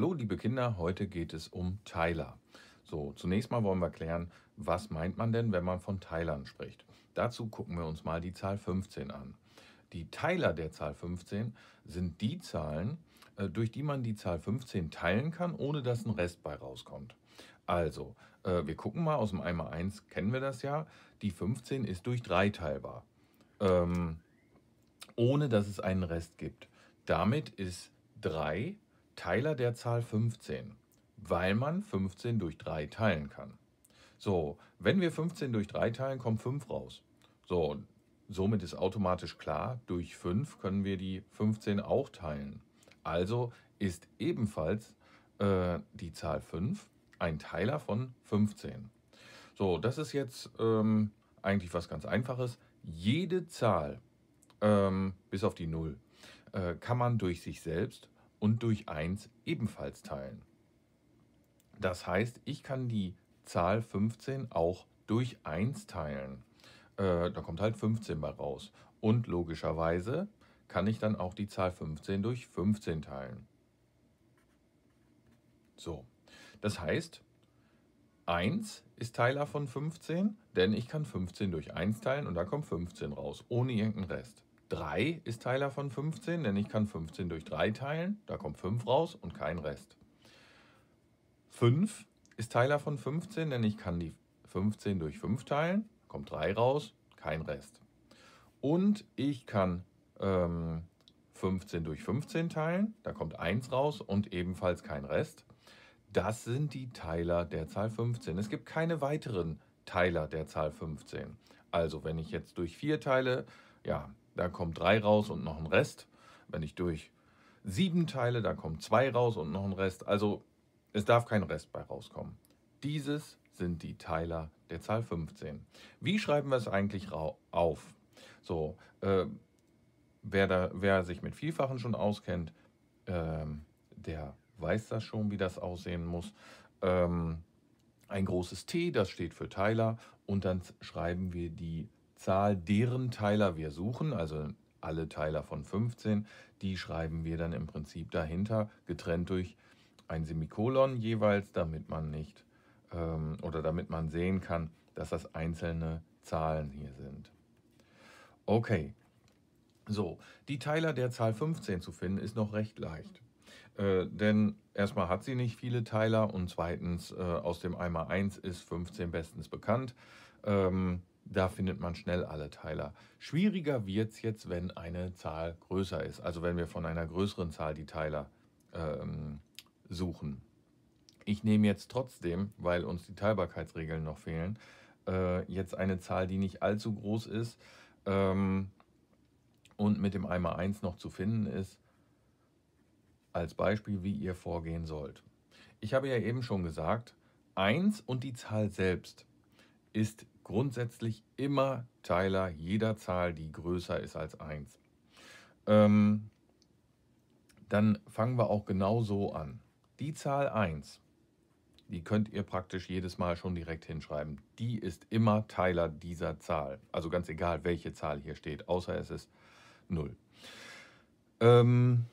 Hallo liebe Kinder, heute geht es um Teiler. So, zunächst mal wollen wir klären, was meint man denn, wenn man von Teilern spricht. Dazu gucken wir uns mal die Zahl 15 an. Die Teiler der Zahl 15 sind die Zahlen, äh, durch die man die Zahl 15 teilen kann, ohne dass ein Rest bei rauskommt. Also, äh, wir gucken mal, aus dem 1 mal 1 kennen wir das ja, die 15 ist durch 3 teilbar, ähm, ohne dass es einen Rest gibt. Damit ist 3 Teiler der Zahl 15, weil man 15 durch 3 teilen kann. So, wenn wir 15 durch 3 teilen, kommt 5 raus. So, somit ist automatisch klar, durch 5 können wir die 15 auch teilen. Also ist ebenfalls äh, die Zahl 5 ein Teiler von 15. So, das ist jetzt ähm, eigentlich was ganz Einfaches. Jede Zahl, ähm, bis auf die 0, äh, kann man durch sich selbst und durch 1 ebenfalls teilen. Das heißt, ich kann die Zahl 15 auch durch 1 teilen. Äh, da kommt halt 15 mal raus. Und logischerweise kann ich dann auch die Zahl 15 durch 15 teilen. So, das heißt, 1 ist Teiler von 15, denn ich kann 15 durch 1 teilen und da kommt 15 raus, ohne irgendeinen Rest. 3 ist Teiler von 15, denn ich kann 15 durch 3 teilen, da kommt 5 raus und kein Rest. 5 ist Teiler von 15, denn ich kann die 15 durch 5 teilen, kommt 3 raus, kein Rest. Und ich kann ähm, 15 durch 15 teilen, da kommt 1 raus und ebenfalls kein Rest. Das sind die Teiler der Zahl 15. Es gibt keine weiteren Teiler der Zahl 15. Also wenn ich jetzt durch 4 teile, ja, da kommt drei raus und noch ein Rest. Wenn ich durch sieben teile, da kommen zwei raus und noch ein Rest. Also es darf kein Rest bei rauskommen. Dieses sind die Teiler der Zahl 15. Wie schreiben wir es eigentlich auf? So, äh, wer, da, wer sich mit Vielfachen schon auskennt, äh, der weiß das schon, wie das aussehen muss. Ähm, ein großes T, das steht für Teiler. Und dann schreiben wir die Zahl deren Teiler wir suchen, also alle Teiler von 15, die schreiben wir dann im Prinzip dahinter, getrennt durch ein Semikolon jeweils, damit man nicht ähm, oder damit man sehen kann, dass das einzelne Zahlen hier sind. Okay, so, die Teiler der Zahl 15 zu finden ist noch recht leicht. Äh, denn erstmal hat sie nicht viele Teiler und zweitens äh, aus dem Eimer 1 ist 15 bestens bekannt. Ähm, da findet man schnell alle Teiler. Schwieriger wird es jetzt, wenn eine Zahl größer ist. Also wenn wir von einer größeren Zahl die Teiler ähm, suchen. Ich nehme jetzt trotzdem, weil uns die Teilbarkeitsregeln noch fehlen, äh, jetzt eine Zahl, die nicht allzu groß ist ähm, und mit dem Eimer 1 noch zu finden ist, als Beispiel, wie ihr vorgehen sollt. Ich habe ja eben schon gesagt, 1 und die Zahl selbst ist grundsätzlich immer Teiler jeder Zahl, die größer ist als 1. Ähm, dann fangen wir auch genau so an. Die Zahl 1, die könnt ihr praktisch jedes Mal schon direkt hinschreiben. Die ist immer Teiler dieser Zahl. Also ganz egal, welche Zahl hier steht, außer es ist 0. Ähm,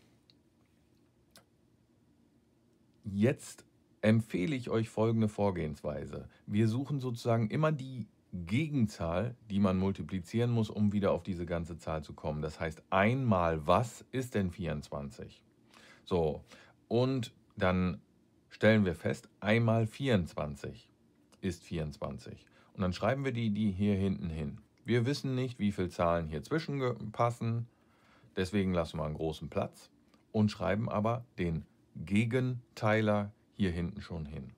jetzt empfehle ich euch folgende Vorgehensweise. Wir suchen sozusagen immer die Gegenzahl, die man multiplizieren muss, um wieder auf diese ganze Zahl zu kommen. Das heißt, einmal was ist denn 24? So, und dann stellen wir fest, einmal 24 ist 24. Und dann schreiben wir die, die hier hinten hin. Wir wissen nicht, wie viele Zahlen hier zwischen passen, deswegen lassen wir einen großen Platz und schreiben aber den Gegenteiler hier hinten schon hin.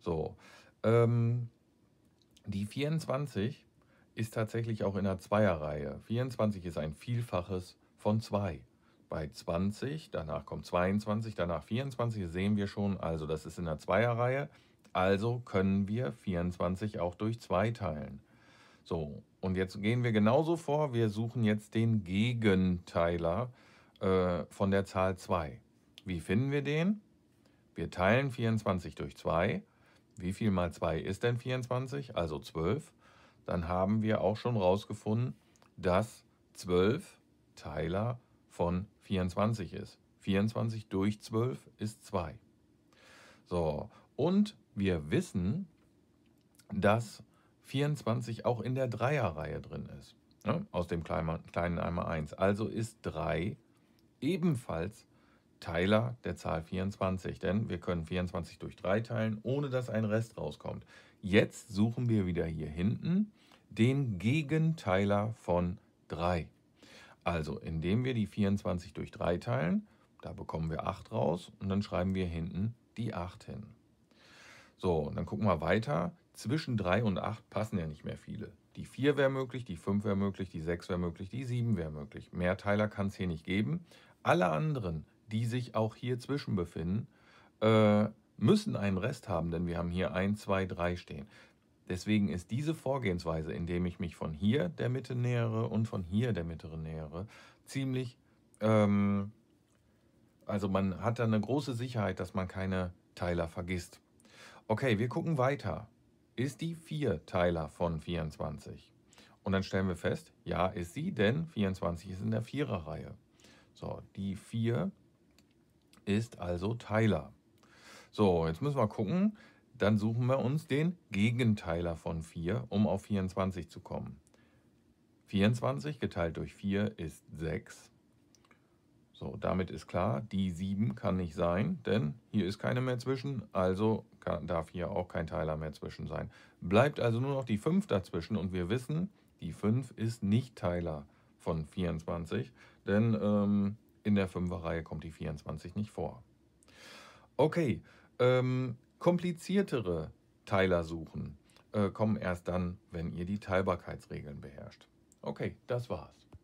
So, ähm, die 24 ist tatsächlich auch in der Zweierreihe. 24 ist ein Vielfaches von 2. Bei 20, danach kommt 22, danach 24 sehen wir schon, also das ist in der Zweierreihe. Also können wir 24 auch durch 2 teilen. So, und jetzt gehen wir genauso vor. Wir suchen jetzt den Gegenteiler äh, von der Zahl 2. Wie finden wir den? Wir teilen 24 durch 2 wie viel mal 2 ist denn 24? Also 12. Dann haben wir auch schon rausgefunden, dass 12 Teiler von 24 ist. 24 durch 12 ist 2. So, und wir wissen, dass 24 auch in der Dreierreihe drin ist. Ne? Aus dem kleinen, kleinen Eimer 1. Also ist 3 ebenfalls Teiler der Zahl 24, denn wir können 24 durch 3 teilen, ohne dass ein Rest rauskommt. Jetzt suchen wir wieder hier hinten den Gegenteiler von 3. Also indem wir die 24 durch 3 teilen, da bekommen wir 8 raus und dann schreiben wir hinten die 8 hin. So, und dann gucken wir weiter. Zwischen 3 und 8 passen ja nicht mehr viele. Die 4 wäre möglich, die 5 wäre möglich, die 6 wäre möglich, die 7 wäre möglich. Mehr Teiler kann es hier nicht geben. Alle anderen die sich auch hier zwischen befinden, äh, müssen einen Rest haben, denn wir haben hier 1, 2, 3 stehen. Deswegen ist diese Vorgehensweise, indem ich mich von hier der Mitte nähere und von hier der Mitte nähere, ziemlich, ähm, also man hat da eine große Sicherheit, dass man keine Teiler vergisst. Okay, wir gucken weiter. Ist die 4 Teiler von 24? Und dann stellen wir fest, ja ist sie, denn 24 ist in der Viererreihe. So, die 4 ist also Teiler. So, jetzt müssen wir gucken. Dann suchen wir uns den Gegenteiler von 4, um auf 24 zu kommen. 24 geteilt durch 4 ist 6. So, damit ist klar, die 7 kann nicht sein, denn hier ist keine mehr zwischen, also kann, darf hier auch kein Teiler mehr zwischen sein. Bleibt also nur noch die 5 dazwischen und wir wissen, die 5 ist nicht Teiler von 24, denn ähm, der Fünferreihe kommt die 24 nicht vor. Okay, ähm, kompliziertere Teiler suchen äh, kommen erst dann, wenn ihr die Teilbarkeitsregeln beherrscht. Okay, das war's.